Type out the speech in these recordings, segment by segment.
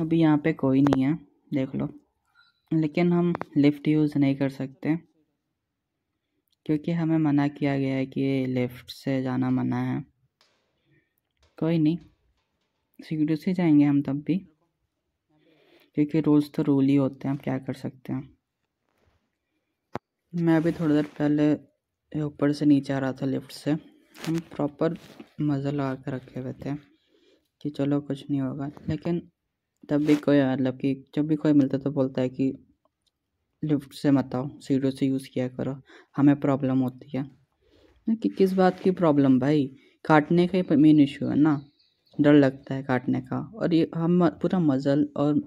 अभी यहाँ पे कोई नहीं है देख लो लेकिन हम लिफ्ट यूज़ नहीं कर सकते क्योंकि हमें मना किया गया है कि लिफ्ट से जाना मना है कोई नहीं सिक्योरिटी से जाएंगे हम तब भी क्योंकि रूल्स तो रूल ही होते हैं हम क्या कर सकते हैं मैं अभी थोड़ी देर पहले ऊपर से नीचे आ रहा था लिफ्ट से हम प्रॉपर मज़ा लगा कर रखे हुए थे कि चलो कुछ नहीं होगा लेकिन तब भी कोई मतलब कि जब भी कोई मिलता तो बोलता है कि लिफ्ट से मत आओ सीढ़ियों से यूज़ किया करो हमें प्रॉब्लम होती है कि किस बात की प्रॉब्लम भाई काटने का ही मेन इशू है ना डर लगता है काटने का और ये हम पूरा मज़ल और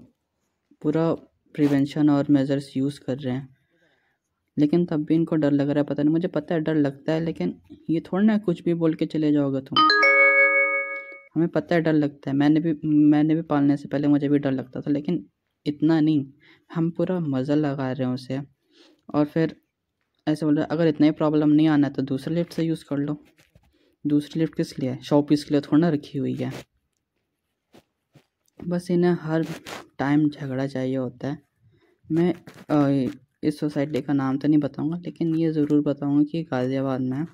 पूरा प्रिवेंशन और मेज़र्स यूज़ कर रहे हैं लेकिन तब भी इनको डर लग रहा है पता नहीं मुझे पता है डर लगता है लेकिन ये थोड़ा ना कुछ भी बोल के चले जाओगे तुम हमें पता है डर लगता है मैंने भी मैंने भी पालने से पहले मुझे भी डर लगता था लेकिन इतना नहीं हम पूरा मज़ा लगा रहे हैं उसे और फिर ऐसे बोल रहे अगर इतना ही प्रॉब्लम नहीं आना है तो दूसरे लिफ्ट से यूज़ कर लो दूसरी लिफ्ट किस लिए है शॉपीस के लिए थोड़ा ना रखी हुई है बस इन्हें हर टाइम झगड़ा चाहिए होता है मैं इस सोसाइटी का नाम तो नहीं बताऊंगा लेकिन ये ज़रूर बताऊंगा कि गाज़ियाबाद में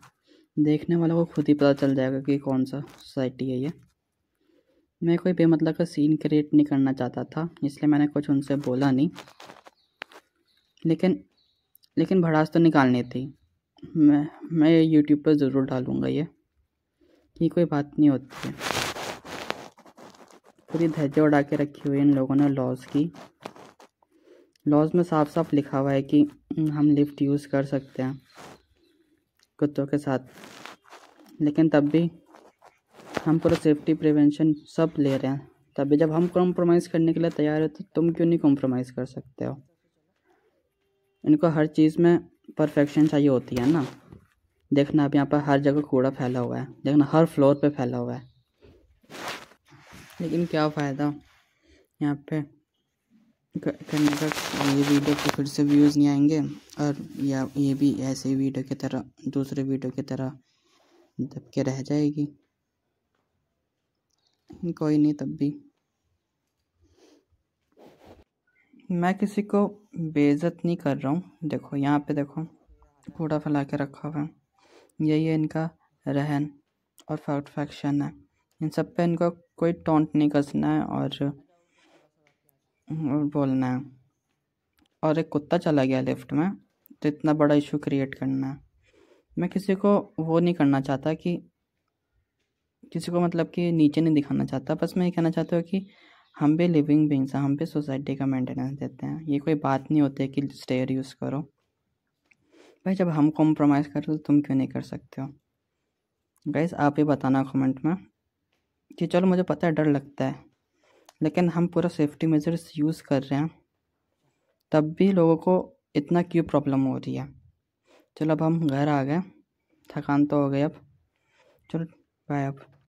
देखने वाला को खुद ही पता चल जाएगा कि कौन सा सोसाइटी है ये मैं कोई बेमतलब का सीन क्रिएट नहीं करना चाहता था इसलिए मैंने कुछ उनसे बोला नहीं लेकिन लेकिन भड़ास तो निकालनी थी मैं मैं यूट्यूब पर ज़रूर डालूँगा ये ये कोई बात नहीं होती है पूरी धज्जे उड़ा के रखी हुई इन लोगों ने लॉज की लॉज में साफ साफ लिखा हुआ है कि हम लिफ्ट यूज़ कर सकते हैं कुत्तों के साथ लेकिन तब भी हम पूरा सेफ्टी प्रिवेंशन सब ले रहे हैं तभी जब हम कॉम्प्रोमाइज़ करने के लिए तैयार है तो तुम क्यों नहीं कॉम्प्रोमाइज़ कर सकते हो इनको हर चीज़ में परफेक्शन चाहिए होती है ना देखना अब यहाँ पर हर जगह कूड़ा फैला हुआ है देखना हर फ्लोर पे फैला हुआ है लेकिन क्या फ़ायदा यहाँ पे करने का ये वीडियो के फिर से व्यूज़ नहीं आएंगे और या ये भी ऐसे वीडियो की तरह दूसरे वीडियो की तरह दबके रह जाएगी कोई नहीं तब भी मैं किसी को बेइज्जत नहीं कर रहा हूँ देखो यहाँ पे देखो कूड़ा फैला के रखा हुआ है यही है इनका रहन और फैक्शन है इन सब पे इनको कोई टोंट नहीं कसना है और, और बोलना है और एक कुत्ता चला गया लिफ्ट में तो इतना बड़ा इशू क्रिएट करना है मैं किसी को वो नहीं करना चाहता कि किसी को मतलब कि नीचे नहीं दिखाना चाहता बस मैं ये कहना चाहता हूँ कि हम भी लिविंग बींग्स हैं हम भी सोसाइटी का मेंटेनेंस देते हैं ये कोई बात नहीं होती है कि स्टेयर यूज़ करो भाई जब हम कॉम्प्रोमाइज़ कर तो तुम क्यों नहीं कर सकते हो गैस आप ही बताना कमेंट में कि चलो मुझे पता है डर लगता है लेकिन हम पूरा सेफ्टी मेजर्स यूज़ कर रहे हैं तब भी लोगों को इतना क्यों प्रॉब्लम हो रही है चलो अब हम घर आ गए थकान तो हो गई अब चलो बाय अब